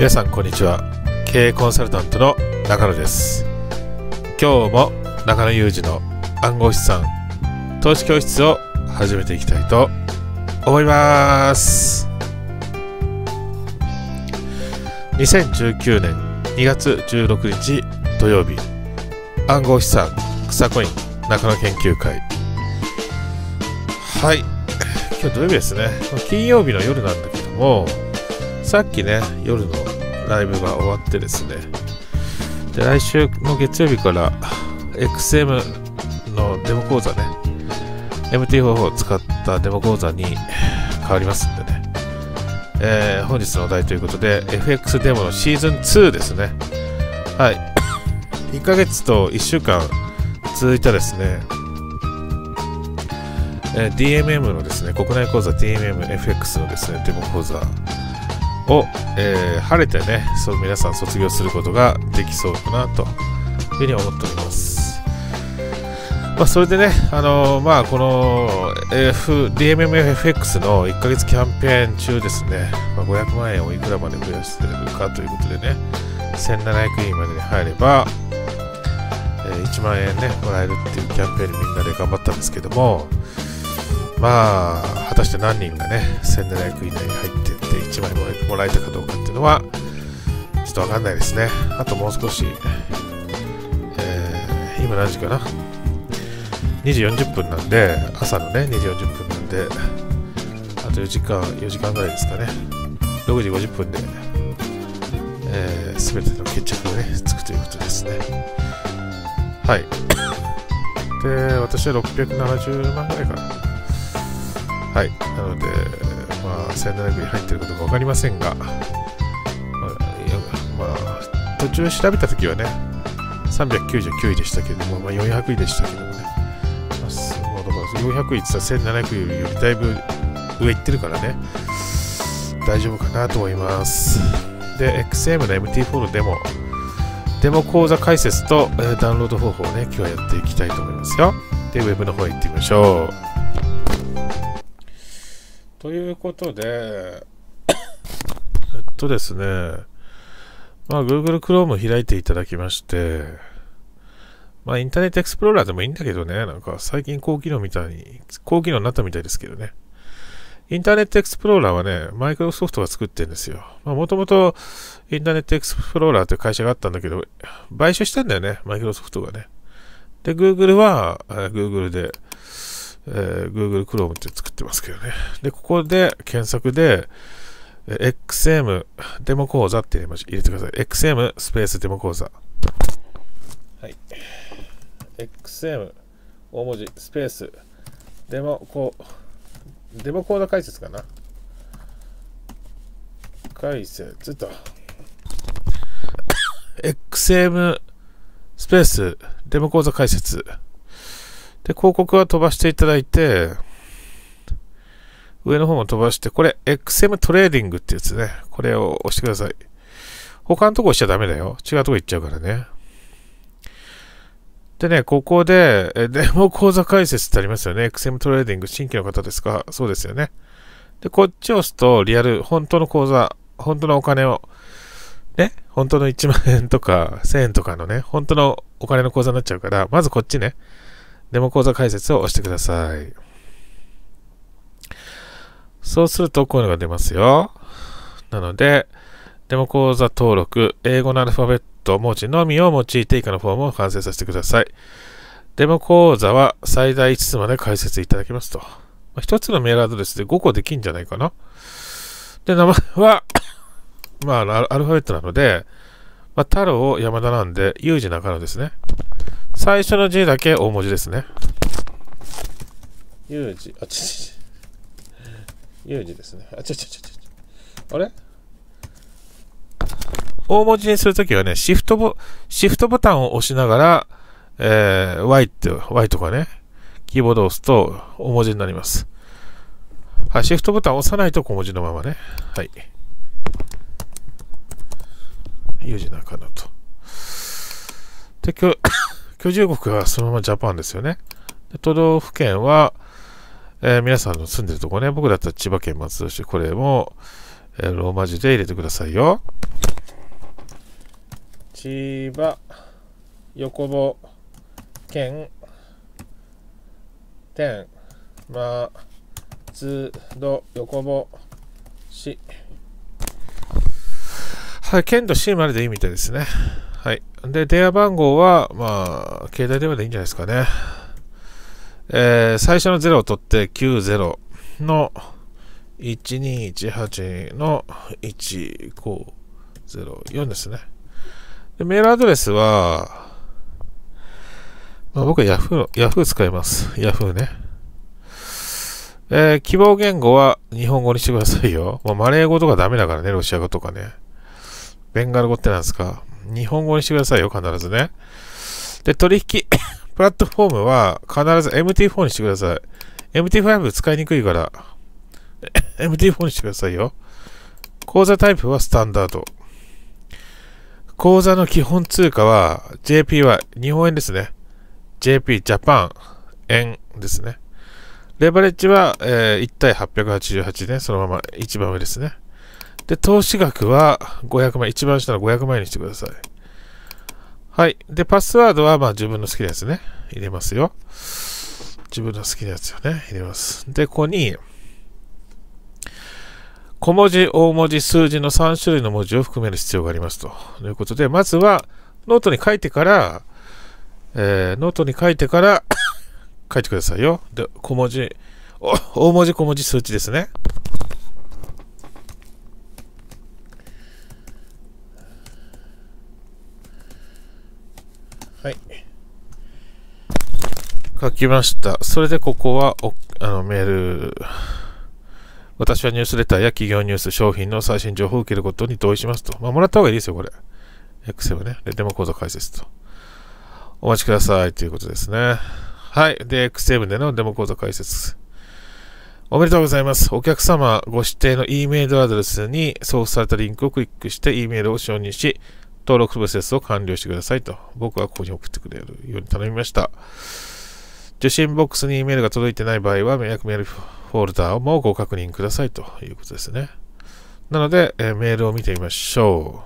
皆さんこんにちは経営コンサルタントの中野です今日も中野裕二の暗号資産投資教室を始めていきたいと思います2019年2月16日土曜日暗号資産草コイン中野研究会はい今日土曜日ですね金曜日の夜なんだけどもさっきね、夜のライブが終わってですねで来週の月曜日から XM のデモ講座ね MT44 を使ったデモ講座に変わりますんでね、えー、本日のお題ということで FX デモのシーズン2ですねはい1 ヶ月と1週間続いたですね、えー、DMM のですね国内講座 DMMFX のですねデモ講座を、えー、晴れてねそう皆さん卒業することができそうかなというふうに思っております。まあ、それでね、あのー、まあ、この、DMMFX の1ヶ月キャンペーン中ですね、まあ、500万円をいくらまで増やしてるかということでね、1700円までに入れば、えー、1万円ね、もらえるっていうキャンペーンにみんなで頑張ったんですけども、まあ、果たして何人がね、1700円以内に入ってて1枚もらえたかどうかっていうのは、ちょっとわかんないですね。あともう少し、えー、今何時かな ?2 時40分なんで、朝のね、2時40分なんで、あと4時間、4時間ぐらいですかね。6時50分で、えー、全ての決着がね、つくということですね。はい。で、私は670万ぐらいかな。はい。なので、まあ、サイドライブに入ってるかどうか分かりませんが、まあ、まあ、途中調べた時はね、399位でしたけども、まあ、400位でしたけどもね、まあ、そうだから400位って言ったら1700よりだいぶ上行ってるからね、大丈夫かなと思います。で、XM の MT4 のデモ、デモ講座解説と、えダウンロード方法をね、今日はやっていきたいと思いますよ。で、ウェブの方へ行ってみましょう。ということで、えっとですね、まあ、Google Chrome 開いていただきまして、まあ、インターネットエクスプローラーでもいいんだけどね、なんか最近高機能みたいに、高機能になったみたいですけどね。インターネットエクスプローラーはね、マイクロソフトが作ってるんですよ。もともとインターネットエクスプローラーって会社があったんだけど、買収したんだよね、マイクロソフトがね。で、Google は、Google で、えー、Google Chrome って作ってますけどね。で、ここで検索で、えー、XM デモ講座って入れ入れてください。XM スペースデモ講座。はい。XM 大文字スペースデモ講デモ講座解説かな。解説と。XM スペースデモ講座解説。で、広告は飛ばしていただいて、上の方も飛ばして、これ XM トレーディングってやつね。これを押してください。他のとこ押しちゃダメだよ。違うとこ行っちゃうからね。でね、ここで、えデモ講座解説ってありますよね。XM トレーディング、新規の方ですかそうですよね。で、こっちを押すと、リアル、本当の口座、本当のお金を、ね、本当の1万円とか1000円とかのね、本当のお金の口座になっちゃうから、まずこっちね。デモ講座解説を押してください。そうするとこういうのが出ますよ。なので、デモ講座登録、英語のアルファベット文字のみを用いて以下のフォームを完成させてください。デモ講座は最大5つまで解説いただけますと。ま1つのメールアドレスで5個できんじゃないかな。で、名前は まあ、アルファベットなので、まあ、太郎、山田なんで、有事中野ですね。最初の字だけ大文字ですね。ゆうじ、あ、ちちゆうじですね。あ、ちちちちあれ大文字にするときはね、シフトボ、シフトボタンを押しながら、えー、Y って、Y とかね、キーボードを押すと大文字になります。はい、シフトボタンを押さないと小文字のままね。はい。ゆうじなかなと。で、今日、居住国はそのままジャパンですよね。都道府県は、えー、皆さんの住んでるとこね、僕だったら千葉県松戸市、これも、えー、ローマ字で入れてくださいよ。千葉、横棒、県、天、松戸ど、横棒、市。はい、県と市まででいいみたいですね。はい。で、電話番号は、まあ、携帯電話でいいんじゃないですかね。えー、最初の0を取って90の1218の1504ですね。で、メールアドレスは、まあ、僕は Yahoo, Yahoo 使います。Yahoo ね。えー、希望言語は日本語にしてくださいよ。まあ、マレー語とかダメだからね、ロシア語とかね。ベンガル語ってなんですか日本語にしてくださいよ、必ずね。で、取引 プラットフォームは必ず MT4 にしてください。MT5 使いにくいから MT4 にしてくださいよ。口座タイプはスタンダード。口座の基本通貨は JP は日本円ですね。JP ジャパン円ですね。レバレッジは、えー、1対888ね。そのまま一番上ですね。で、投資額は500万、一番下の500万円にしてください。はい。で、パスワードはまあ自分の好きなやつね。入れますよ。自分の好きなやつよね。入れます。で、ここに、小文字、大文字、数字の3種類の文字を含める必要がありますと。ということで、まずは、ノートに書いてから、えー、ノートに書いてから 書いてくださいよ。で、小文字、大文字、小文字、数値ですね。書きました。それでここはあのメール、私はニュースレターや企業ニュース、商品の最新情報を受けることに同意しますと。まあ、もらった方がいいですよ、これ。X l ね。でデモ構造解説と。お待ちくださいということですね。はい。で、XM でのデモ講座解説。おめでとうございます。お客様ご指定の E メールアドレスに送付されたリンクをクリックして E メールを承認し、登録プロセスを完了してくださいと。僕はここに送ってくれるように頼みました。受信ボックスにメールが届いてない場合は、約メールフォルダーもご確認くださいということですね。なので、えー、メールを見てみましょ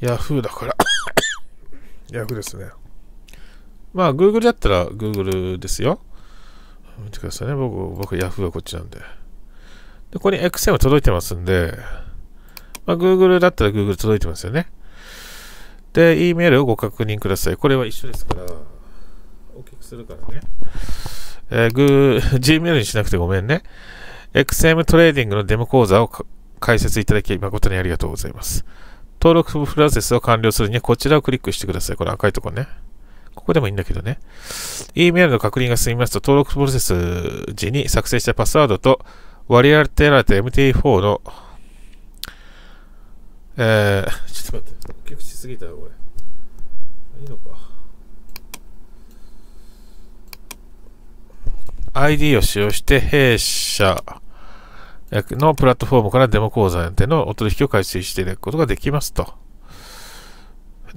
う。Yahoo だから Yahoo ですね。まあ、Google だったら Google ですよ。見てくださいね。僕、僕 Yahoo はこっちなんで。で、ここに XM 届いてますんで、まあ、Google だったら Google 届いてますよね。で、E メールをご確認ください。これは一緒ですから。するからね。えー、グー、Gmail にしなくてごめんね。XM トレーディングのデモ講座を解説いただき誠にありがとうございます。登録プロセスを完了するにはこちらをクリックしてください。この赤いとこね。ここでもいいんだけどね。E メールの確認が済みますと、登録プロセス時に作成したパスワードと割り当てられた MT4 の、えー、ちょっと待って、結構しすぎたよ、これ。いいのか ID を使用して弊社のプラットフォームからデモ講座でのお取引を開始していただくことができますと。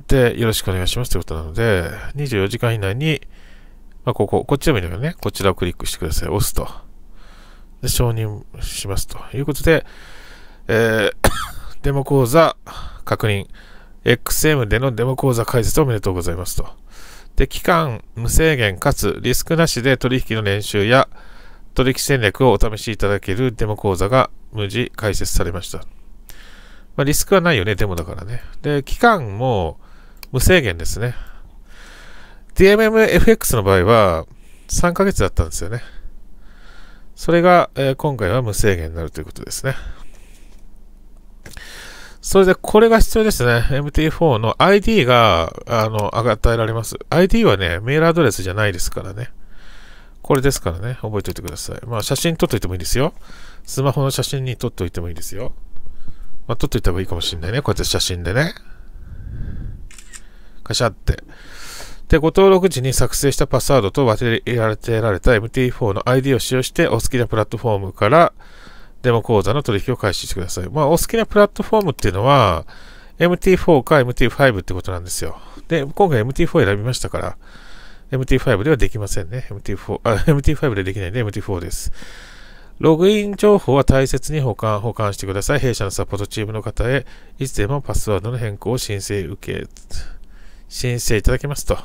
で、よろしくお願いしますということなので、24時間以内に、まあ、ここ、こっちでもいいよね。こちらをクリックしてください。押すと。で、承認しますということで、えー、デモ講座確認。XM でのデモ講座解説おめでとうございますと。で、期間無制限かつリスクなしで取引の練習や取引戦略をお試しいただけるデモ講座が無事開設されました。まあ、リスクはないよね、デモだからね。で、期間も無制限ですね。DMMFX の場合は3ヶ月だったんですよね。それが、えー、今回は無制限になるということですね。それで、これが必要ですね。MT4 の ID が、あの、与えられます。ID はね、メールアドレスじゃないですからね。これですからね、覚えておいてください。まあ、写真撮っておいてもいいですよ。スマホの写真に撮っておいてもいいですよ。まあ、撮っおいた方がいいかもしれないね。こうやって写真でね。カシャって。で、ご登録時に作成したパスワードと忘れられてられた MT4 の ID を使用して、お好きなプラットフォームから、デモ口座の取引を開始してください。まあ、お好きなプラットフォームっていうのは、MT4 か MT5 ってことなんですよ。で、今回 MT4 選びましたから、MT5 ではできませんね。MT4、あ、MT5 でできないんで MT4 です。ログイン情報は大切に保管、保管してください。弊社のサポートチームの方へ、いつでもパスワードの変更を申請受け、申請いただけますと。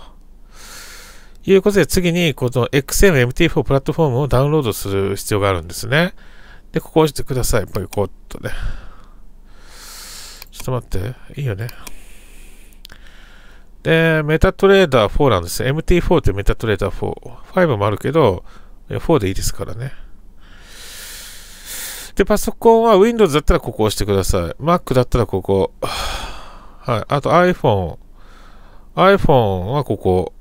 いうことで、次に、この XMMT4 プラットフォームをダウンロードする必要があるんですね。で、ここ押してください。ぽいこっとね。ちょっと待って。いいよね。で、メタトレーダー4なんです。MT4 ってメタトレーダー4。5もあるけど、4でいいですからね。で、パソコンは Windows だったらここ押してください。Mac だったらここ。はい。あと iPhone。iPhone はここ。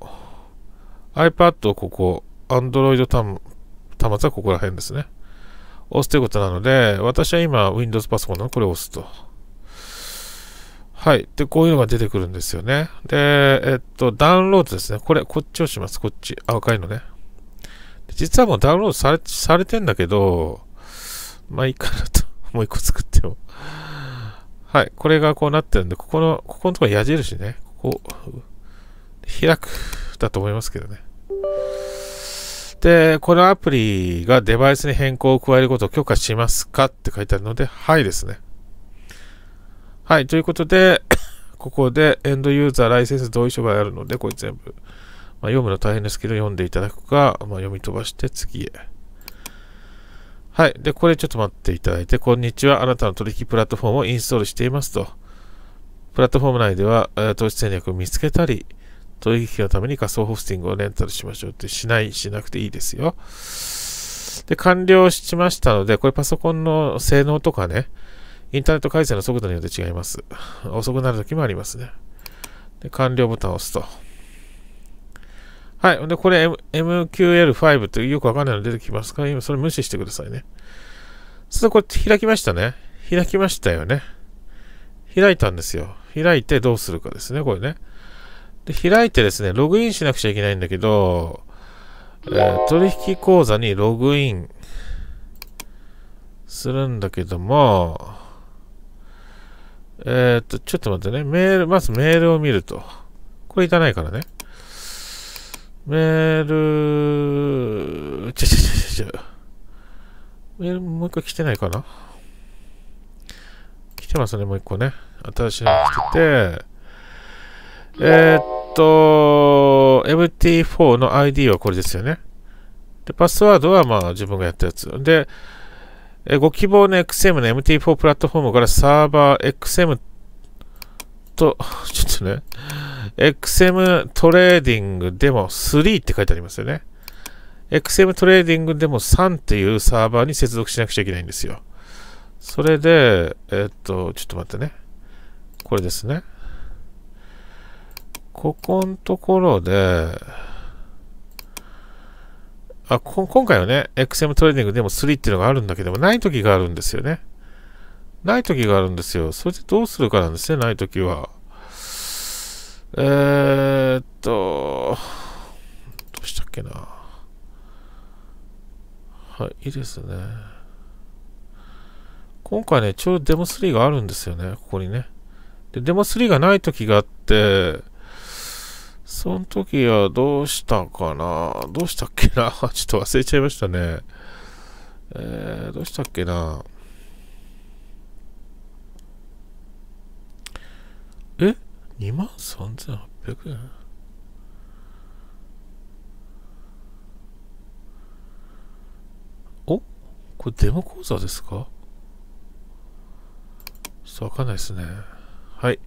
iPad はここ。Android 端末はここら辺ですね。押すということなので、私は今 Windows パソコンなのこれを押すと。はい。で、こういうのが出てくるんですよね。で、えっと、ダウンロードですね。これ、こっちをします。こっち。赤いのね。実はもうダウンロードされされてんだけど、まあいいかなと。もう一個作っても。はい。これがこうなってるんで、ここの、ここのところ矢印ね。ここ、開く。だと思いますけどね。で、このアプリがデバイスに変更を加えることを許可しますかって書いてあるので、はいですね。はい、ということで、ここでエンドユーザーライセンス同意書があるので、これ全部、まあ、読むの大変ですけど、読んでいただくか、まあ、読み飛ばして次へ。はい。で、これちょっと待っていただいて、こんにちは。あなたの取引プラットフォームをインストールしていますと。プラットフォーム内では、投資戦略を見つけたり、取引のために仮想ホスティングをレンタルしましょうってしない、しなくていいですよ。で、完了しましたので、これパソコンの性能とかね、インターネット回線の速度によって違います。遅くなる時もありますね。で、完了ボタンを押すと。はい。で、これ、M、q l 5というよくわかんないの出てきますから、今それ無視してくださいね。それでこれ開きましたね。開きましたよね。開いたんですよ。開いてどうするかですね、これね。で、開いてですね、ログインしなくちゃいけないんだけど、えー、取引口座にログインするんだけども、えー、っと、ちょっと待ってね。メール、まずメールを見ると。これいかないからね。メール、ちょちょちょちょメールもう一個来てないかな来てますね、もう一個ね。新しいの来てて、えー、っと、MT4 の ID はこれですよね。で、パスワードはまあ自分がやったやつ。で、えご希望の XM の MT4 プラットフォームからサーバー XM と、ちょっとね、XM トレーディングでも3って書いてありますよね。XM トレーディングでも3っていうサーバーに接続しなくちゃいけないんですよ。それで、えっと、ちょっと待ってね。これですね。ここのところで、あこ今回はね、XM トレーニングでも3っていうのがあるんだけども、ない時があるんですよね。ない時があるんですよ。それでどうするかなんですね、ない時は。えー、っと、どうしたっけな。はい、いいですね。今回ね、ちょうどデモ3があるんですよね、ここにね。で、デモ3がない時があって、その時はどうしたかなどうしたっけな ちょっと忘れちゃいましたね。えー、どうしたっけなえ ?2 万3800円おこれデモ講座ですかちょっとわかんないですね。はい。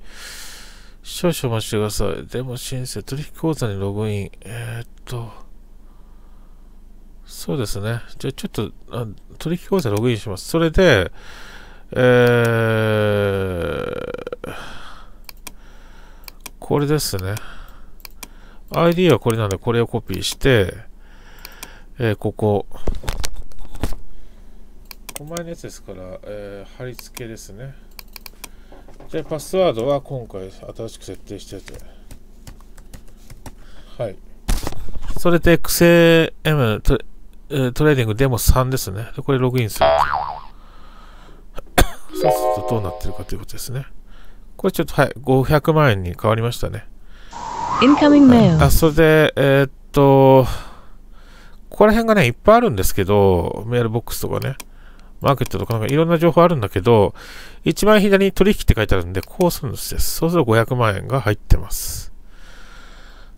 少々お待ちください。でも申請、取引口座にログイン。えー、っと、そうですね。じゃあちょっとあ、取引口座ログインします。それで、えー、これですね。ID はこれなんで、これをコピーして、えー、ここ。お前のやつですから、えー、貼り付けですね。で、パスワードは今回新しく設定してて。はい。それで XAM トレ,、ー、トレーディングデモ3ですね。これログインする。そうするとどうなってるかということですね。これちょっと、はい、500万円に変わりましたね。あ、それで、えー、っと、ここら辺がね、いっぱいあるんですけど、メールボックスとかね。マーケットとかなんかいろんな情報あるんだけど、一番左に取引って書いてあるんで、こうするんですそうすると500万円が入ってます。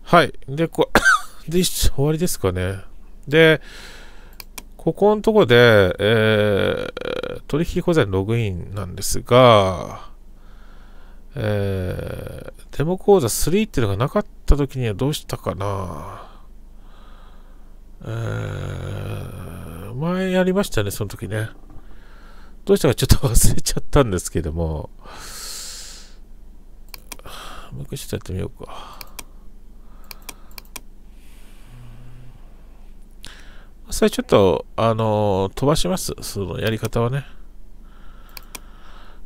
はい。で、こ、で、終わりですかね。で、ここのとこで、えー、取引保全ログインなんですが、えー、デモ講座3っていうのがなかった時にはどうしたかな。えー、前やりましたね、その時ね。どうしたかちょっと忘れちゃったんですけども、もう一回ちょっとやってみようか。それちょっと、あのー、飛ばします。そのやり方はね。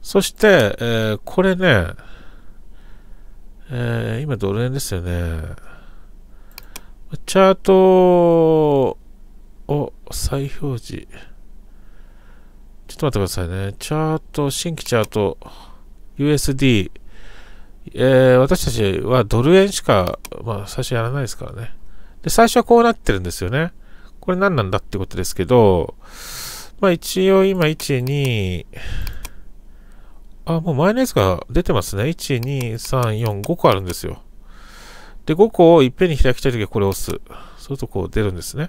そして、えー、これね、えー、今ドル円ですよね。チャートを再表示。ちょっと待ってくださいね。チャート、新規チャート、USD、えー、私たちはドル円しか、まあ、最初やらないですからね。で、最初はこうなってるんですよね。これ何なんだってことですけど、まあ一応今1、2、あ、もうマイナスが出てますね。1、2、3、4、5個あるんですよ。で、5個をいっぺんに開きたいときはこれを押す。そうするとこう出るんですね。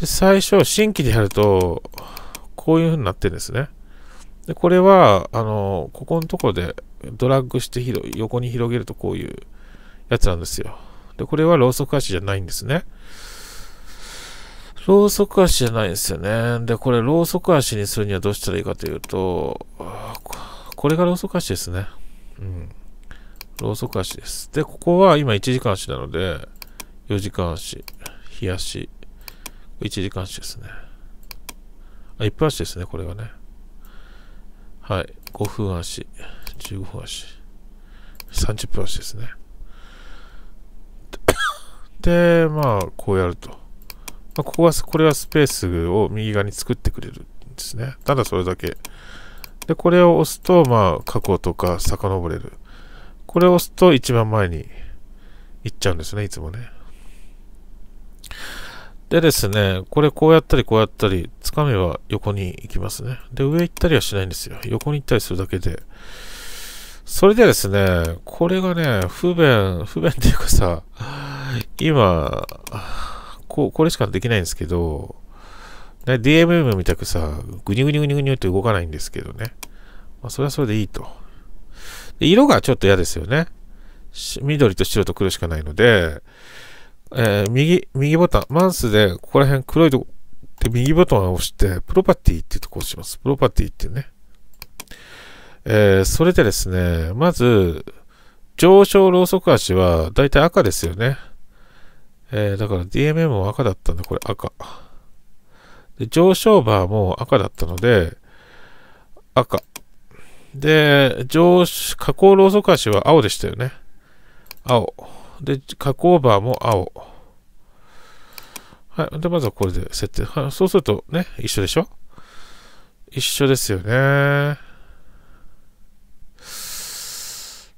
で、最初、新規でやると、こういう風になってるんですね。で、これは、あの、ここのところでドラッグして横に広げるとこういうやつなんですよ。で、これはローソク足じゃないんですね。ローソク足じゃないんですよね。で、これローソク足にするにはどうしたらいいかというと、これがローソク足ですね。うん。ローソク足です。で、ここは今1時間足なので、4時間足、日足、1時間足ですね。あ、1分足ですね、これがね。はい。5分足、15分足、30分足ですね。で、まあ、こうやると。まあ、ここは、これはスペースを右側に作ってくれるんですね。ただそれだけ。で、これを押すと、まあ、過去とか遡れる。これを押すと一番前に行っちゃうんですね、いつもね。でですね、これこうやったりこうやったり、つかめば横に行きますね。で、上行ったりはしないんですよ。横に行ったりするだけで。それでですね、これがね、不便、不便っていうかさ、今、ここれしかできないんですけど、ね、DMM みたくさ、ぐにゅぐにゅぐにぐにって動かないんですけどね。まあ、それはそれでいいと。で色がちょっと嫌ですよね。緑と白と黒しかないので、えー、右、右ボタン、マウスで、ここら辺黒いとこ、で、右ボタンを押して、プロパティっていうとこを押します。プロパティっていうね。えー、それでですね、まず、上昇ロウソク足は、だいたい赤ですよね。えー、だから DMM も赤だったんで、これ赤。で、上昇バーも赤だったので、赤。で、上、下降ロウソク足は青でしたよね。青。で、加工バーも青。はい。で、まずはこれで設定。はそうするとね、一緒でしょ一緒ですよね。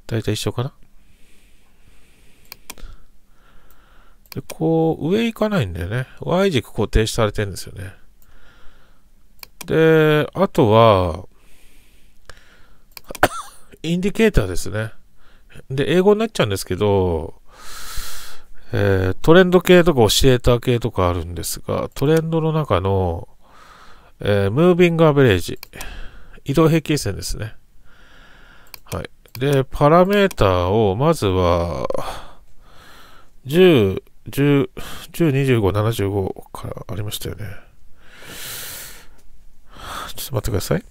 だいたい一緒かな。で、こう、上行かないんだよね。Y 軸固定されてるんですよね。で、あとは、インディケーターですね。で、英語になっちゃうんですけど、えー、トレンド系とか教えた系とかあるんですが、トレンドの中の、えー、ムービングアベレージ。移動平均線ですね。はい。で、パラメーターを、まずは、10、10、10、25、75からありましたよね。ちょっと待ってください。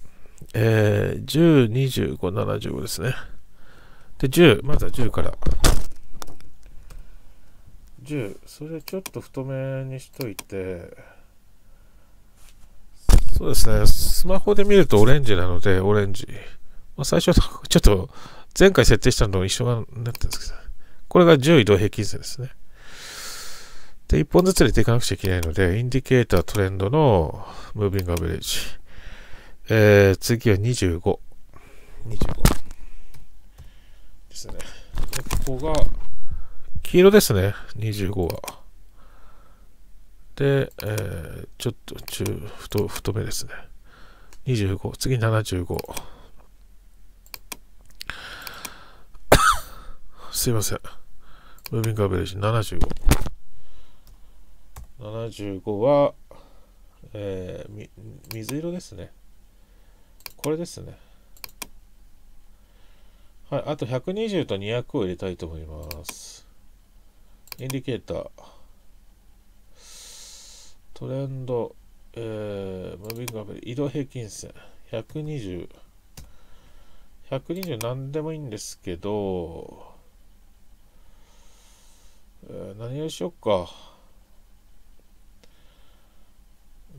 えー、10、25、75ですね。で、10、まずは10から。10それちょっと太めにしといてそうですねスマホで見るとオレンジなのでオレンジ、まあ、最初 ちょっと前回設定したのと一緒になってるんですけどこれが10移動平均線ですねで1本ずつ入れていかなくちゃいけないのでインディケータートレンドのムービングアベレージ、えー、次は2525 25ですねでここが黄色ですね、25は。で、えー、ちょっと中太、太めですね。25、次75。すいません。ムービングアベレージ75。75は、えー、水色ですね。これですね。はい、あと120と200を入れたいと思います。インディケーター、トレンド、えー、ムービングアプリ、移動平均線、120、120何でもいいんですけど、えー、何をしよっか。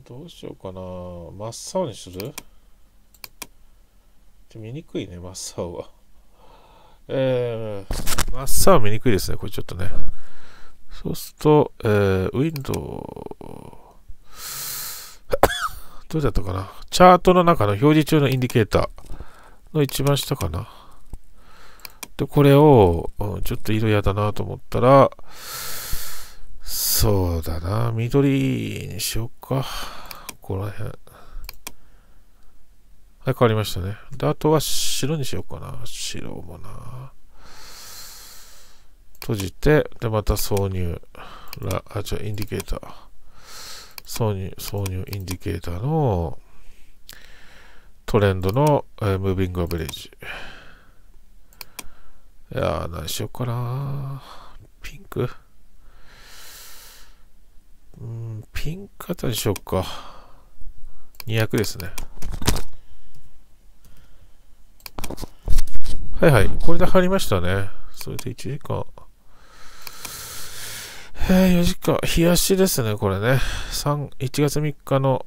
どうしようかな。真っ青にする見にくいね、真っ青は。えー、真っ青は見にくいですね、これちょっとね。そうすると、えー、Window どうだったかなチャートの中の表示中のインディケーターの一番下かなで、これを、うん、ちょっと色嫌だなと思ったら、そうだな、緑にしようか。ここら辺。はい、変わりましたね。で、あとは白にしようかな。白もな。閉じて、で、また挿入。ラあ、じゃインディケーター。挿入、挿入インディケーターのトレンドの、えー、ムービングアベレージ。いやー、何しようかなピンクうん、ピンクあたりしようか。200ですね。はいはい、これで入りましたね。それで1時間。えー、4時間、冷やしですね、これね。3、1月3日の、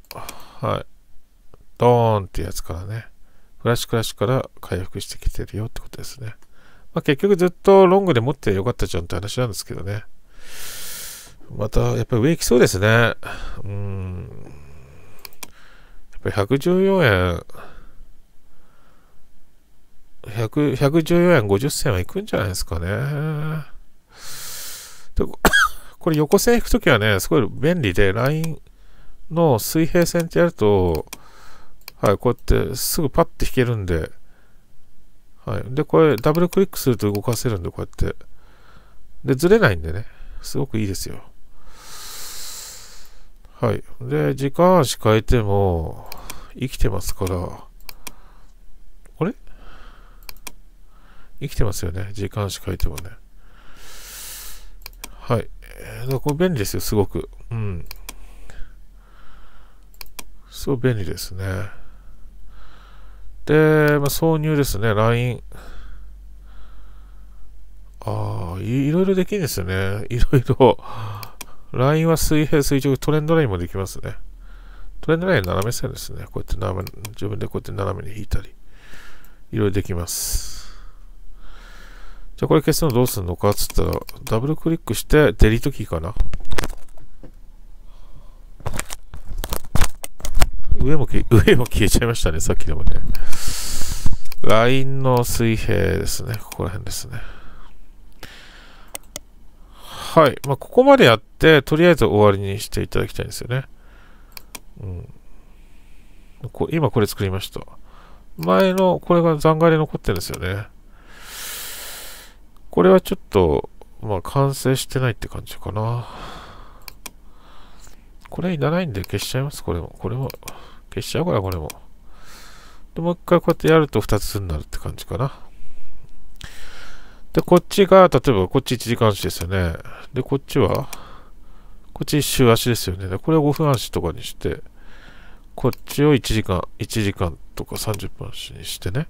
はい、ドーンってやつからね、フラッシュクラッシュから回復してきてるよってことですね。まあ、結局ずっとロングで持ってよかったじゃんって話なんですけどね。また、やっぱり上行きそうですね。うん。やっぱり114円、100 114円50銭はいくんじゃないですかね。これ横線引くときはね、すごい便利で、ラインの水平線ってやると、はい、こうやってすぐパッて引けるんで、はい。で、これダブルクリックすると動かせるんで、こうやって。で、ずれないんでね、すごくいいですよ。はい。で、時間足変えても、生きてますから、あれ生きてますよね。時間足変えてもね。はい。えー、これ便利ですよ、すごく。うん。すごい便利ですね。で、まあ、挿入ですね、LINE。ああ、いろいろできるんですよね。いろいろ。LINE は水平、垂直、トレンドラインもできますね。トレンドライン斜め線ですね。こうやって斜め、自分でこうやって斜めに引いたり、いろいろできます。じゃあこれ消すのどうすんのかっつったら、ダブルクリックして、デリートキーかな。上も消 上も消えちゃいましたね、さっきでもね。line の水平ですね。ここら辺ですね。はい。まあ、ここまでやって、とりあえず終わりにしていただきたいんですよね。うん。こ今これ作りました。前の、これが残骸で残ってるんですよね。これはちょっと、まあ、完成してないって感じかな。これいらないんで消しちゃいます、これも。これも。消しちゃうから、これも。で、もう一回こうやってやると2つになるって感じかな。で、こっちが、例えばこっち1時間足ですよね。で、こっちは、こっち1周足ですよね。で、これを5分足とかにして、こっちを1時間、1時間とか30分足にしてね、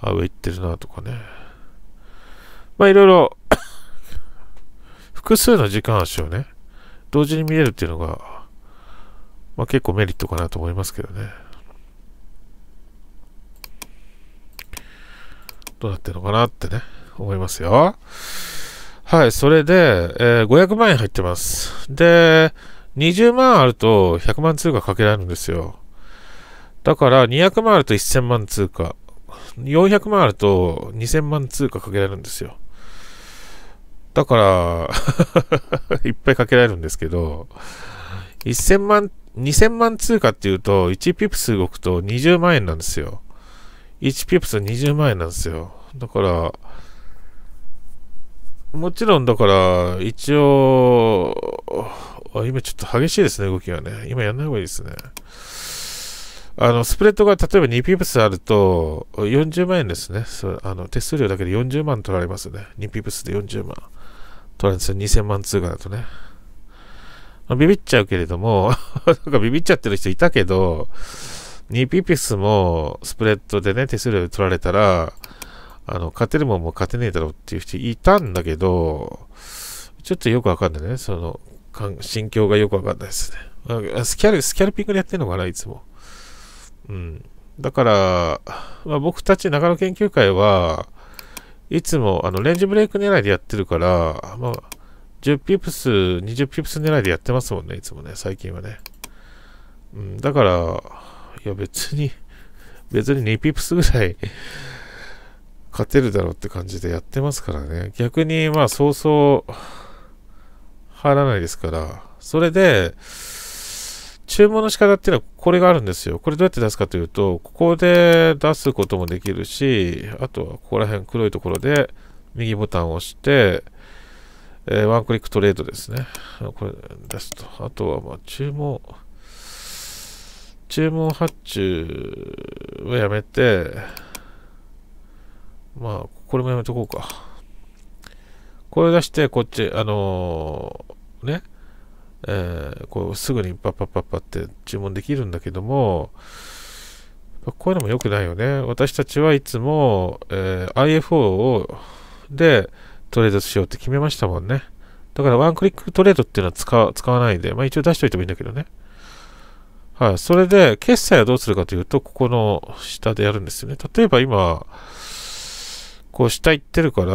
あ、上行ってるなとかね。まあいろいろ複数の時間足をね、同時に見れるっていうのが、まあ結構メリットかなと思いますけどね。どうなってるのかなってね、思いますよ。はい、それで、えー、500万円入ってます。で、20万あると100万通貨かけられるんですよ。だから200万あると1000万通貨、400万あると2000万通貨かけられるんですよ。だから いっぱいかけられるんですけど、1000万、2000万通貨っていうと、1ピプス動くと20万円なんですよ。1ピプス20万円なんですよ。だから、もちろんだから、一応、今ちょっと激しいですね、動きがね。今やんない方がいいですね。あの、スプレッドが例えば2ピプスあると40万円ですね。そあの手数料だけで40万取られますね。2ピプスで40万。取られて2000万通貨だとね。まあ、ビビっちゃうけれども なんかビビっちゃってる人いたけど、2ピピスもスプレッドでね、手数料で取られたら、あの、勝てるもんも勝てねえだろうっていう人いたんだけど、ちょっとよくわかんないね。その、心境がよくわかんないですね。スキャル、スキャルピングでやってんのかないつも。うん。だから、まあ、僕たち長野研究会は、いつもあのレンジブレイク狙いでやってるから、まあ、10ピプス、20ピプス狙いでやってますもんね、いつもね、最近はね。うん、だから、いや別に、別に2ピプスぐらい 勝てるだろうって感じでやってますからね。逆に、まあ、そうそう、入らないですから、それで、注文の仕方っていうのはこれがあるんですよ。これどうやって出すかというと、ここで出すこともできるし、あとはここら辺黒いところで右ボタンを押して、えー、ワンクリックトレードですね。これ出すと。あとはまあ注文、注文発注はやめて、まあ、これもやめとこうか。これ出して、こっち、あのー、ね。えー、こうすぐにパッパッパッパって注文できるんだけども、こういうのも良くないよね。私たちはいつも、えー、IFO をでトレードしようって決めましたもんね。だからワンクリックトレードっていうのは使使わないで、まあ一応出しておいてもいいんだけどね。はい。それで、決済はどうするかというと、ここの下でやるんですよね。例えば今、こう下行ってるから、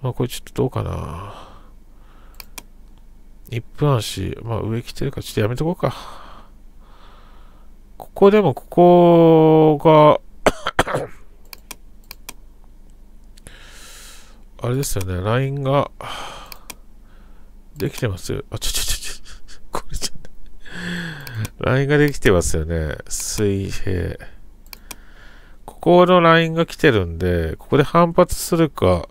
まあこれちょっとどうかな。1分足、まあ上来てるからちょっとやめとこうか。ここでもここが あれですよね、ラインが、できてますよ。あ、ちょちょちょちょ、これじゃない。ラインができてますよね。水平。ここのラインが来てるんで、ここで反発するか、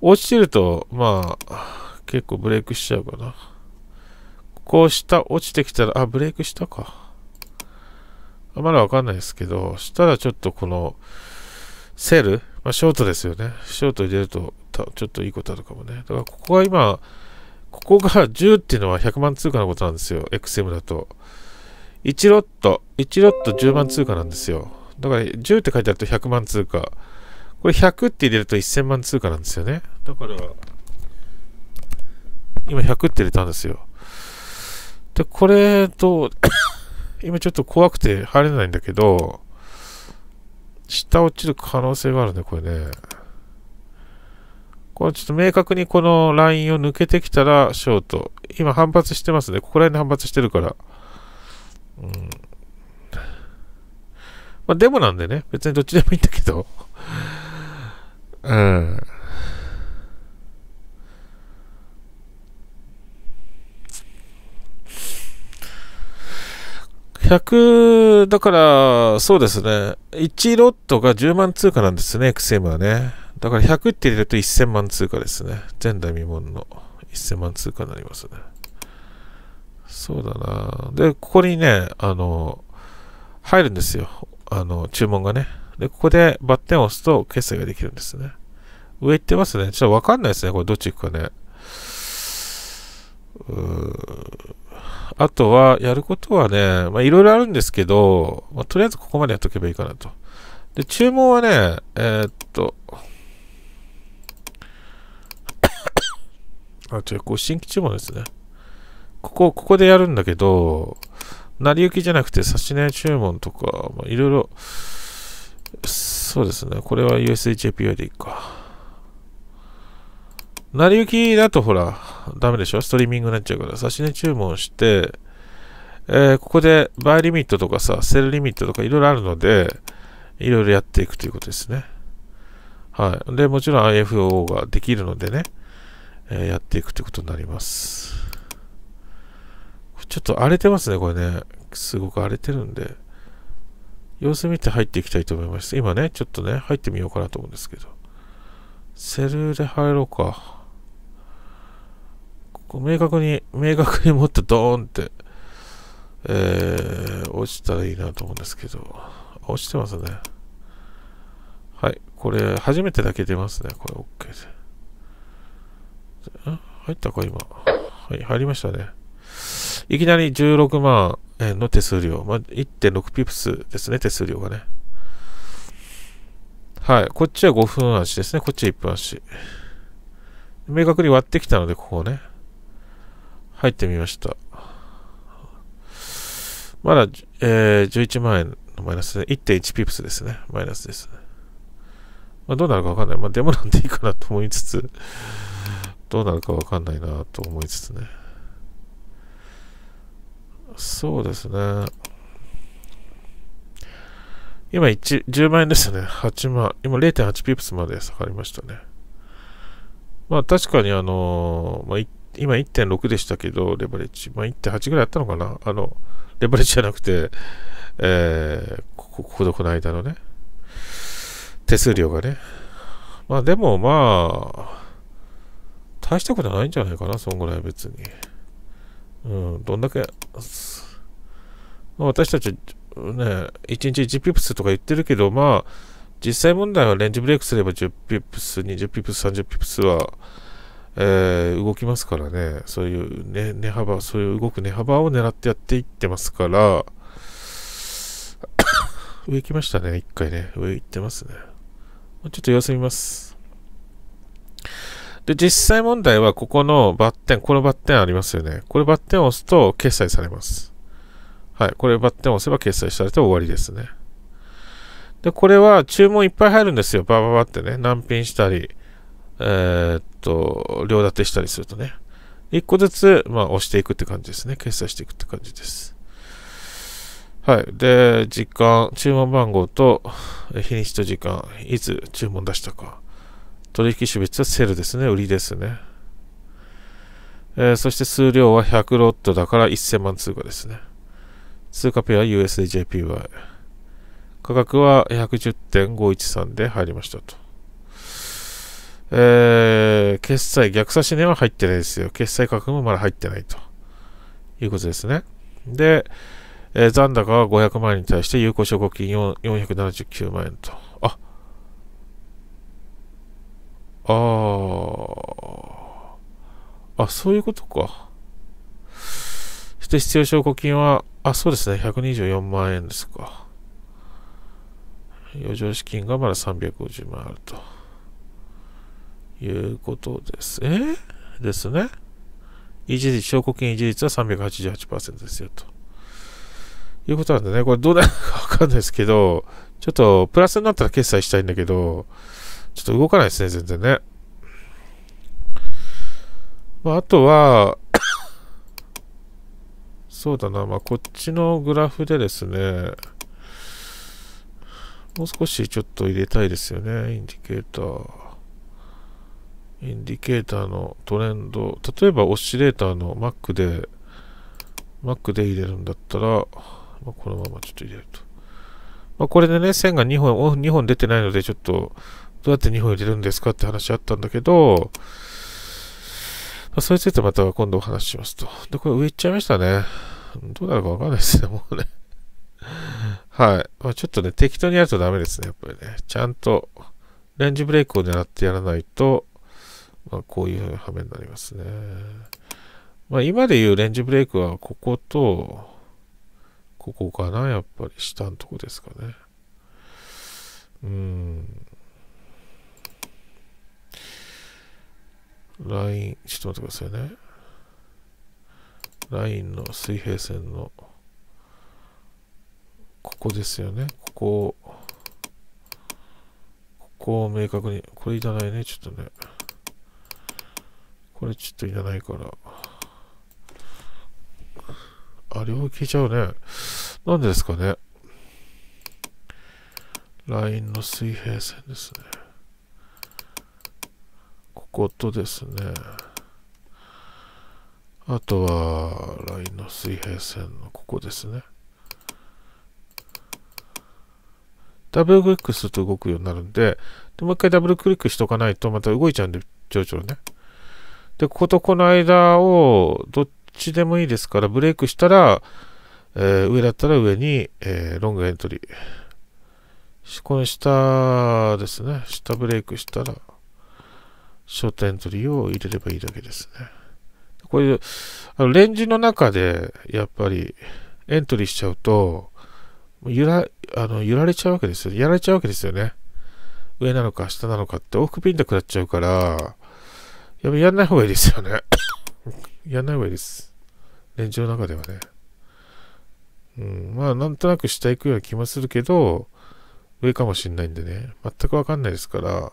落ちると、まあ、結構ブレイクしちゃうかな。こう下落ちてきたら、あ、ブレイクしたか。まだわかんないですけど、したらちょっとこの、セル、まあ、ショートですよね。ショート入れると、ちょっといいことあるかもね。だからここが今、ここが10っていうのは100万通貨のことなんですよ。XM だと。1ロット、1ロット10万通貨なんですよ。だから10って書いてあると100万通貨。これ100って入れると1000万通貨なんですよね。だから、今100って入れたんですよ。で、これと、今ちょっと怖くて入れないんだけど、下落ちる可能性があるね、これね。これちょっと明確にこのラインを抜けてきたらショート。今反発してますね。ここら辺で反発してるから。うん。まあ、デモなんでね、別にどっちでもいいんだけど。うん。100、だから、そうですね。1ロットが10万通貨なんですね、XM はね。だから100って入れると1000万通貨ですね。前代未聞の1000万通貨になりますね。そうだなで、ここにね、あの、入るんですよ。あの、注文がね。で、ここでバッテンを押すと決済ができるんですね。上行ってますね。ちょっとわかんないですね。これどっち行くかね。うーん。あとは、やることはね、まいろいろあるんですけど、まあ、とりあえずここまでやっとけばいいかなと。で、注文はね、えー、っと、あ、違う、こう、新規注文ですね。ここ、ここでやるんだけど、成り行きじゃなくて、差し値注文とか、まいろいろ、そうですね、これは u s h j p y でいいか。成り行きだとほら、ダメでしょストリーミングになっちゃうから、差し値注文して、えー、ここでバイリミットとかさ、セルリミットとかいろいろあるので、いろいろやっていくということですね。はい。で、もちろん IFO ができるのでね、えー、やっていくということになります。ちょっと荒れてますね、これね。すごく荒れてるんで。様子見て入っていきたいと思います。今ね、ちょっとね、入ってみようかなと思うんですけど。セルで入ろうか。こう明確に、明確にもっとドーンって、えー、落ちたらいいなと思うんですけど、落ちてますね。はい、これ、初めてだけ出ますね。これ、OK で。入ったか、今。はい、入りましたね。いきなり16万円の手数料。まあ、1.6ピプスですね、手数料がね。はい、こっちは5分足ですね。こっちは1分足。明確に割ってきたので、ここね。入ってみました。まだ、えー、11万円のマイナスで、1.1ピプスですね。マイナスですね。まあ、どうなるかわかんない。まあ、デモなんでいいかなと思いつつ、どうなるかわかんないなと思いつつね。そうですね。今1、10万円ですね。8万。今0.8ピプスまで下がりましたね。まあ確かにあのー、まあ、今1.6でしたけど、レバレッジ。まあ、1.8ぐらいあったのかなあの、レバレッジじゃなくて、えー、ここ、ここでこの間のね、手数料がね。まあでもまあ、大したことないんじゃないかな、そんぐらい別に。うん、どんだけ、まあ、私たち、ね、1日1ピップスとか言ってるけど、まあ、実際問題はレンジブレイクすれば10ピップス、20ピップス、30ピップスは、えー、動きますからね、そういうね、値幅、そういう動く値幅を狙ってやっていってますから、上行きましたね、一回ね。上行ってますね。ちょっと様子見ます。で、実際問題は、ここのバッテン、このバッテンありますよね。これバッテンを押すと、決済されます。はい、これバッテンを押せば決済されて終わりですね。で、これは注文いっぱい入るんですよ。バババってね。難品したり、えー、と、両立てしたりするとね、1個ずつ、まあ、押していくって感じですね。決済していくって感じです。はい。で、時間、注文番号と、日にちと時間、いつ注文出したか。取引種別はセルですね。売りですね。えー、そして数量は100ロットだから1000万通貨ですね。通貨ペア USDJPY。価格は110.513で入りましたと。えー、決済、逆差し値は入ってないですよ。決済価格もまだ入ってないということですね。で、えー、残高は500万円に対して有効証拠金479万円と。あああ、そういうことか。そして必要証拠金は、あ、そうですね、124万円ですか。余剰資金がまだ350万あると。いうことです。えですね。維持率、証拠金維持率は388%ですよと。いうことなんでね、これどうなるかわかんないですけど、ちょっとプラスになったら決済したいんだけど、ちょっと動かないですね、全然ね。まあ、あとは、そうだな、まあ、こっちのグラフでですね、もう少しちょっと入れたいですよね、インディケーター。インディケーターのトレンド、例えばオシレーターの Mac で、Mac で入れるんだったら、まあ、このままちょっと入れると。まあ、これでね、線が2本、2本出てないので、ちょっと、どうやって2本入れるんですかって話あったんだけど、まあ、それについてまた今度お話ししますと。で、これ上行っちゃいましたね。どうなるかわかんないですね、もうね。はい。まあ、ちょっとね、適当にやるとダメですね、やっぱりね。ちゃんと、レンジブレイクを狙ってやらないと、まあ、こういう羽目になりますね。まあ、今でいうレンジブレイクは、ここと、ここかな、やっぱり下のとこですかね。うん。ライン、ちょっと待ってくださいね。ラインの水平線の、ここですよね。ここを、ここを明確に、これいらないね、ちょっとね。これちょっといらないから。あ、両方消えちゃうね。なんですかね。ラインの水平線ですね。こことですね。あとは、ラインの水平線のここですね。ダブルクリックすると動くようになるんで、でもう一回ダブルクリックしとかないとまた動いちゃうんで、ちょろちょろね。で、こことこの間を、どっちでもいいですから、ブレイクしたら、えー、上だったら上に、えー、ロングエントリー。この下ですね。下ブレイクしたら、ショートエントリーを入れればいいだけですね。こういう、あのレンジの中で、やっぱり、エントリーしちゃうと、揺ら、あの、揺られちゃうわけですよ。やられちゃうわけですよね。上なのか下なのかって往復ピンで食らっちゃうから、ややんない方がいいですよね。やんない方がいいです。レンジの中ではね。うん、まあ、なんとなく下行くような気もするけど、上かもしんないんでね、全くわかんないですから、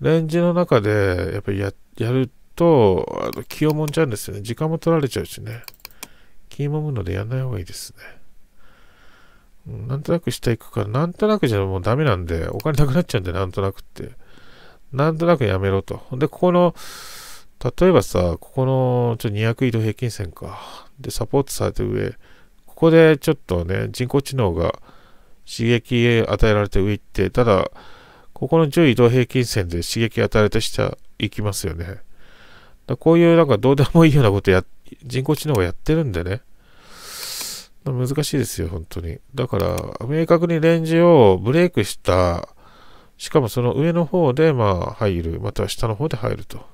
レンジの中で、やっぱりやると、あの気をもんちゃうんですよね。時間も取られちゃうしね。気もむのでやんない方がいいですね。うん、なんとなく下行くから、なんとなくじゃもうダメなんで、お金なくなっちゃうんで、なんとなくって。なんとなくやめろと。で、ここの、例えばさ、ここのちょっと200移動平均線か。で、サポートされて上、ここでちょっとね、人工知能が刺激与えられて上行って、ただ、ここの10移動平均線で刺激与えられて下行きますよね。だこういうなんかどうでもいいようなことや、人工知能がやってるんでね。難しいですよ、本当に。だから、明確にレンジをブレイクしたしかもその上の方でまあ入る、または下の方で入ると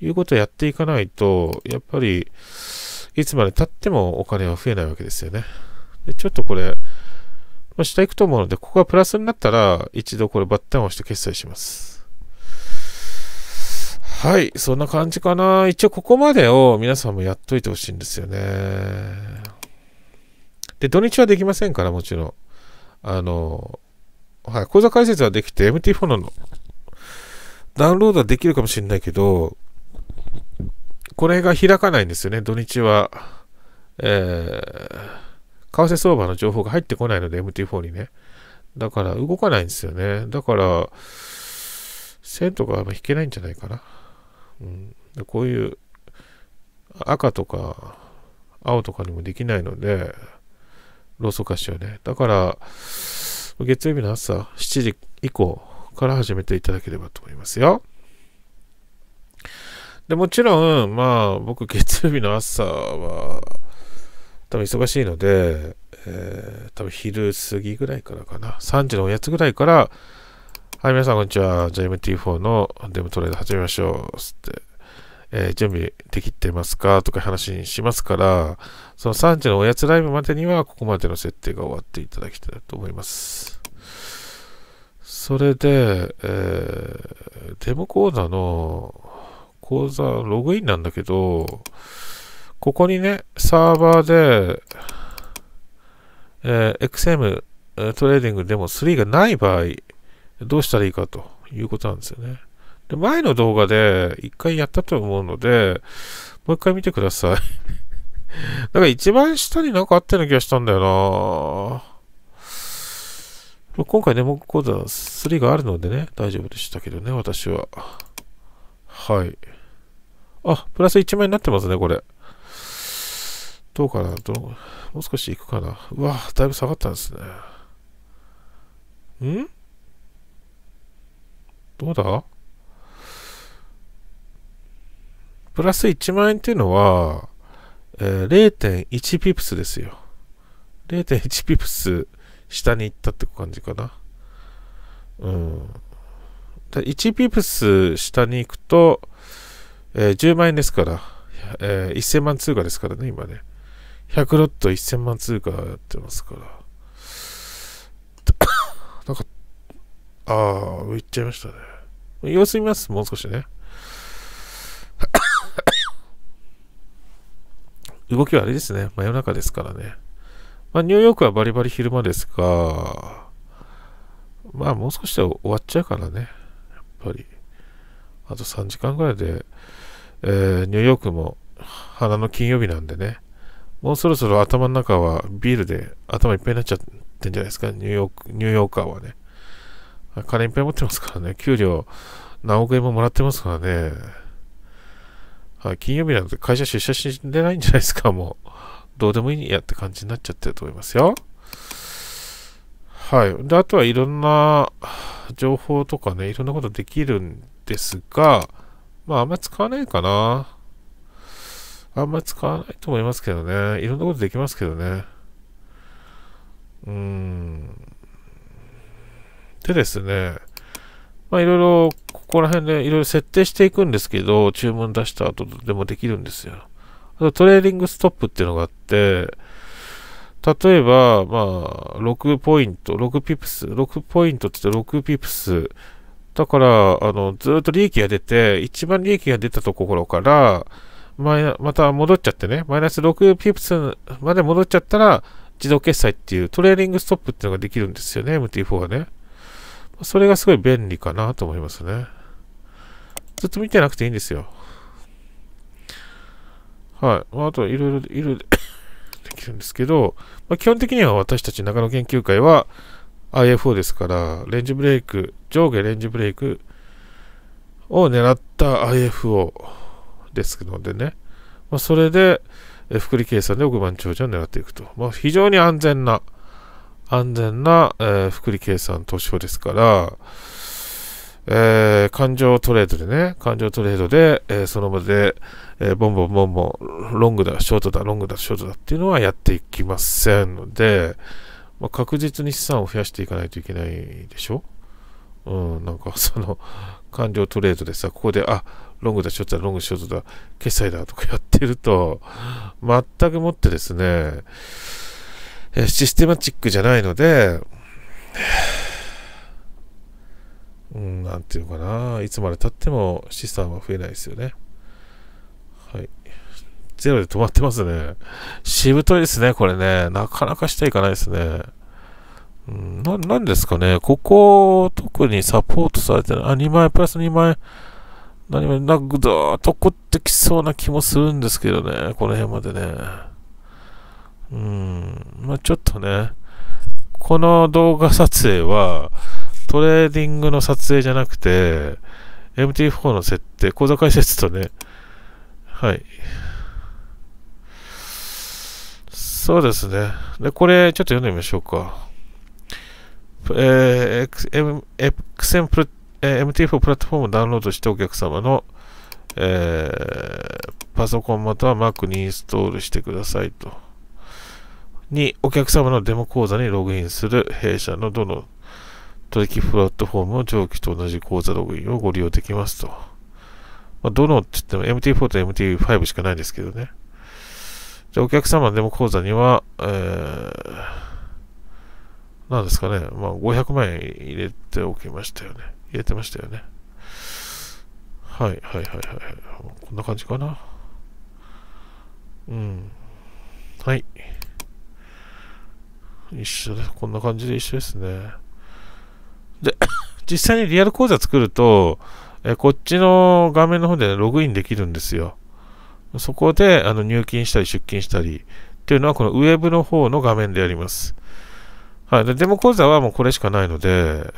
いうことをやっていかないと、やっぱりいつまでたってもお金は増えないわけですよね。でちょっとこれ、まあ、下行くと思うので、ここがプラスになったら一度これバッタンを押して決済します。はい、そんな感じかな。一応ここまでを皆さんもやっといてほしいんですよね。で、土日はできませんから、もちろん。あの、はい、講座解説はできて、MT4 のダウンロードはできるかもしれないけど、これが開かないんですよね、土日は。えー、為替相場の情報が入ってこないので、MT4 にね。だから動かないんですよね。だから、線とかは引けないんじゃないかな。うん、こういう赤とか青とかにもできないので、ローソク足をね。だから、月曜日の朝7時以降から始めていただければと思いますよ。で、もちろん、まあ、僕、月曜日の朝は、多分忙しいので、えー、多分昼過ぎぐらいからかな。3時のおやつぐらいから、はい、皆さん、こんにちは。じゃあ MT4 のデモトレード始めましょう。つって、えー、準備できてますかとか話にしますから、その3時のおやつライブまでにはここまでの設定が終わっていただきたいと思います。それで、えー、デモ講座の講座ログインなんだけど、ここにね、サーバーで、えー、XM トレーディングでも3がない場合、どうしたらいいかということなんですよね。で前の動画で一回やったと思うので、もう一回見てください。なんか一番下になんかあったような気がしたんだよな今回ね、もう講座3があるのでね、大丈夫でしたけどね、私は。はい。あ、プラス1枚になってますね、これ。どうかなどもう少し行くかなうわ、だいぶ下がったんですね。んどうだプラス1万円っていうのは、えー、0.1ピプスですよ。0.1ピプス下に行ったって感じかな。うん。1ピプス下に行くと、えー、10万円ですから、えー、1000万通貨ですからね、今ね。100ロット1000万通貨やってますから。なんか、ああ、浮行っちゃいましたね。様子見ます、もう少しね。動きはあれですね。真夜中ですからね。まあ、ニューヨークはバリバリ昼間ですが、まあ、もう少しで終わっちゃうからね。やっぱり。あと3時間ぐらいで、えー、ニューヨークも花の金曜日なんでね。もうそろそろ頭の中はビールで頭いっぱいになっちゃってんじゃないですか。ニューヨーク、ニューヨーカーはね。金いっぱい持ってますからね。給料何億円ももらってますからね。はい、金曜日なんて会社出社しでないんじゃないですか、もう。どうでもいいやって感じになっちゃってると思いますよ。はい。で、あとはいろんな情報とかね、いろんなことできるんですが、まあ、あんまり使わないかな。あんまり使わないと思いますけどね。いろんなことできますけどね。うーん。でですね、まあいろいろ、ここら辺でいろいろ設定していくんですけど、注文出した後でもできるんですよ。あとトレーリングストップっていうのがあって、例えば、まあ、6ポイント、6ピプス、6ポイントって言って6ピプス。だから、あの、ずっと利益が出て、一番利益が出たところから、ナまた戻っちゃってね、マイナス6ピプスまで戻っちゃったら、自動決済っていうトレーリングストップっていうのができるんですよね、MT4 はね。それがすごい便利かなと思いますね。ずっと見てなくていいんですよ。はい。まあ、あと、いろいろ、いろいろできるんですけど、まあ、基本的には私たち中野研究会は IFO ですから、レンジブレイク、上下レンジブレイクを狙った IFO ですのでね、まあ、それで、福利計算で億万長者を狙っていくと。まあ、非常に安全な安全な、えー、福利計算投資法ですから、えー、感情トレードでね、感情トレードで、えー、その場で、えー、ボンボンボンボン、ロングだ、ショートだ、ロングだ、ショートだっていうのはやっていきませんので、まあ、確実に資産を増やしていかないといけないでしょうん、なんかその、感情トレードでさ、ここで、あ、ロングだ、ショートだ、ロング、ショートだ、決済だとかやってると、全くもってですね、えシステマチックじゃないので、うん、なんていうかな、いつまでたっても資産は増えないですよね。はい。ゼロで止まってますね。しぶといですね、これね。なかなかしていかないですね。うん、な、なんですかね。ここ、特にサポートされてない。あ、2枚、プラス2枚。何もなく、ぐーっとこってきそうな気もするんですけどね。この辺までね。うん、まあ、ちょっとね、この動画撮影は、トレーディングの撮影じゃなくて、MT4 の設定、講座解説とね、はい。そうですね。で、これ、ちょっと読んでみましょうか。えー、XM えー、MT4 プラットフォームをダウンロードしてお客様の、えー、パソコンまたは Mac にインストールしてくださいと。にお客様のデモ講座にログインする弊社のどの取引プラットフォームの上記と同じ口座ログインをご利用できますと。まあ、どのって言っても MT4 と MT5 しかないですけどね。じゃお客様のデモ口座には、えー、なんですかね、まあ、500万円入れておきましたよね。入れてましたよね。はい、はい、はい、はい。こんな感じかな。うん。はい。一緒です。こんな感じで一緒ですね。で、実際にリアル講座作ると、えこっちの画面の方でログインできるんですよ。そこであの入金したり出金したりっていうのはこのウェブの方の画面でやります。はい。で、デモ講座はもうこれしかないので、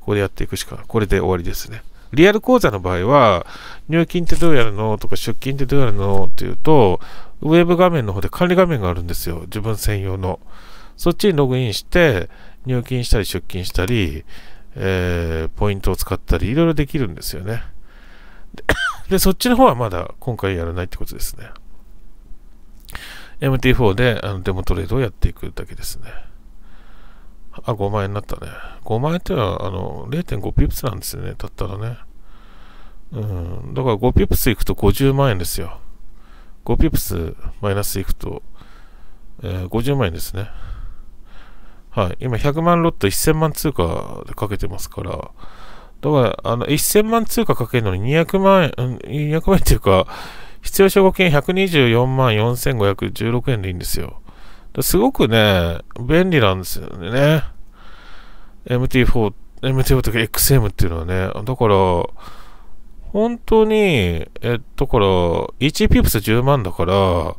ここでやっていくしか、これで終わりですね。リアル講座の場合は、入金ってどうやるのとか出金ってどうやるのっていうと、ウェブ画面の方で管理画面があるんですよ。自分専用の。そっちにログインして、入金したり出金したり、えー、ポイントを使ったり、いろいろできるんですよね。で、そっちの方はまだ今回やらないってことですね。MT4 であのデモトレードをやっていくだけですね。あ、5万円になったね。5万円ってのは、あの、0.5ピプスなんですよね。だったらね。うん。だから5ピプスいくと50万円ですよ。5ピプスマイナスいくと、えー、50万円ですね。はい、今100万ロット1000万通貨でかけてますから、だから、あの、1000万通貨かけるのに200万円、200万円っていうか、必要証拠金124万4516円でいいんですよ。すごくね、便利なんですよね。MT4、MT4 とか XM っていうのはね。だから、本当に、え、だから、1ピプス10万だから、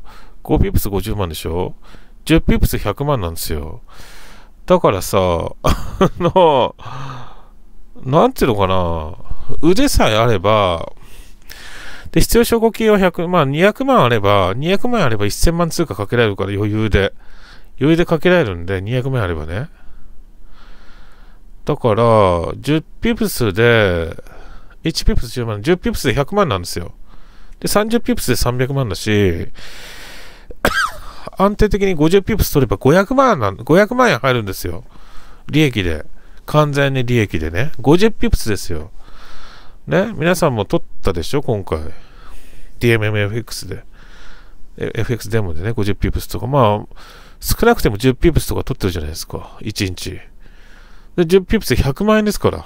5ピプス50万でしょ ?10 ピプス100万なんですよ。だからさ、あの、なんていうのかな、腕さえあれば、で、必要証拠金は100、まあ200万あれば、200万あれば1000万通貨かけられるから余裕で、余裕でかけられるんで、200万あればね。だから、10ピプスで、1ピプス10万、10ピプスで100万なんですよ。で、30ピプスで300万だし、安定的に50ピプス取れば500万なん、500万円入るんですよ。利益で。完全に利益でね。50ピプスですよ。ね。皆さんも取ったでしょ今回。DMMFX で。FX デモでね、50ピプスとか。まあ、少なくても10ピプスとか取ってるじゃないですか。1日。で、10ピプス100万円ですから。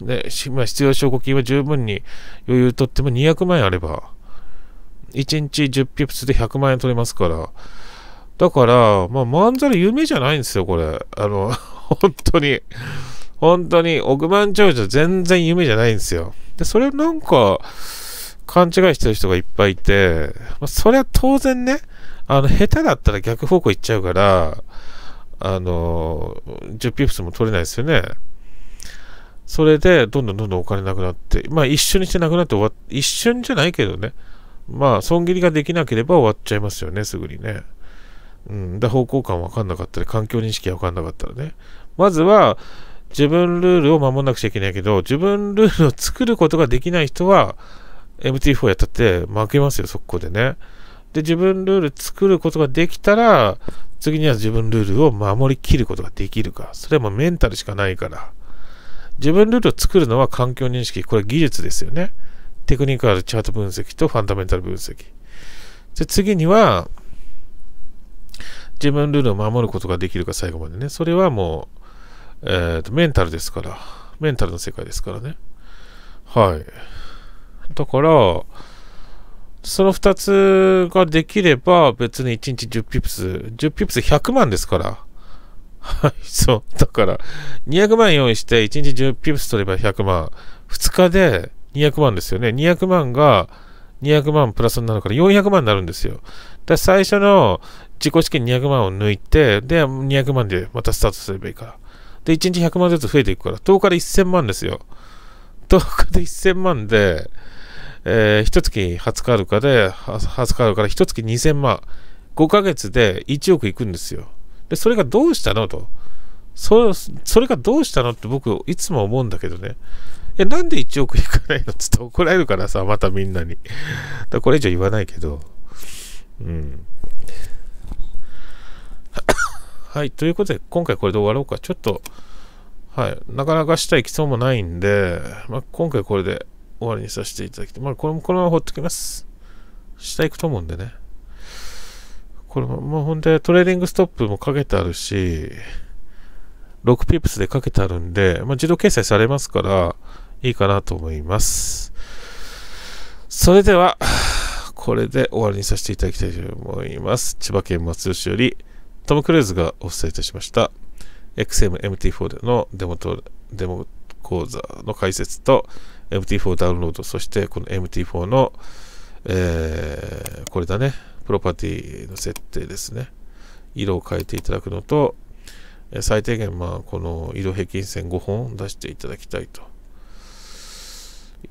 うん。ね、今必要証拠金は十分に余裕取っても200万円あれば、1日10ピプスで100万円取れますから。だから、まあ、まんざら夢じゃないんですよ、これ。あの、本当に。本当に、億万長者全然夢じゃないんですよ。で、それなんか、勘違いしてる人がいっぱいいて、まあ、それは当然ね、あの、下手だったら逆方向行っちゃうから、あの、10ピプスも取れないですよね。それで、どんどんどんどんお金なくなって、まあ一瞬にしてなくなって終わっ、一瞬じゃないけどね、まあ、損切りができなければ終わっちゃいますよね、すぐにね。うん、で、方向感わかんなかったり、環境認識わかんなかったらね。まずは、自分ルールを守らなくちゃいけないけど、自分ルールを作ることができない人は、MT4 やったって負けますよ、速攻でね。で、自分ルール作ることができたら、次には自分ルールを守りきることができるか。それはもうメンタルしかないから。自分ルールを作るのは環境認識、これ技術ですよね。テクニカルチャート分析とファンダメンタル分析。で、次には、自分ルールを守ることができるか最後までね。それはもう、えっ、ー、と、メンタルですから。メンタルの世界ですからね。はい。だから、その2つができれば、別に1日10ピプス、10ピプス100万ですから。はい、そう。だから、200万用意して、1日10ピプス取れば100万。2日で200万ですよね。200万が200万プラスになるから400万になるんですよ。だ最初の自己資金200万を抜いて、で、200万でまたスタートすればいいから。で、1日100万ずつ増えていくから、10日で1000万ですよ。10日で1000万で、えー、1月20日あるかで、20日あるから、1月2000万。5ヶ月で1億いくんですよ。で、それがどうしたのと。そそれがどうしたのって僕いつも思うんだけどね。え、なんで1億いかないのつって 怒られるからさ、またみんなに。だこれ以上言わないけど。うん。はい、ということで、今回これで終わろうか。ちょっと、はい、なかなか下行きそうもないんで、まあ、今回これで終わりにさせていただきたい。まあ、これもこのまま放っときます。下行くと思うんでね。これも、もうほんで、トレーディングストップもかけてあるし、6ピップスでかけてあるんで、まあ、自動掲載されますから、いいかなと思います。それでは、これで終わりにさせていただきたいと思います。千葉県松吉より、トム・クルーズがお伝えいたしました、XMMT4 でのデモとデモ講座の解説と、MT4 ダウンロード、そしてこの MT4 の、えー、これだね、プロパティの設定ですね。色を変えていただくのと、最低限、まあ、この移動平均線5本出していただきたいと。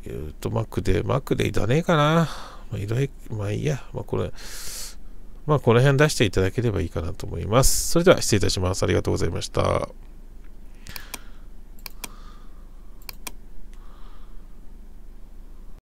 いうと、マックで、マックでいらねえかな。まあ、移動平均、まあいいや。まあ、これ、まあ、この辺出していただければいいかなと思います。それでは失礼いたします。ありがとうございました。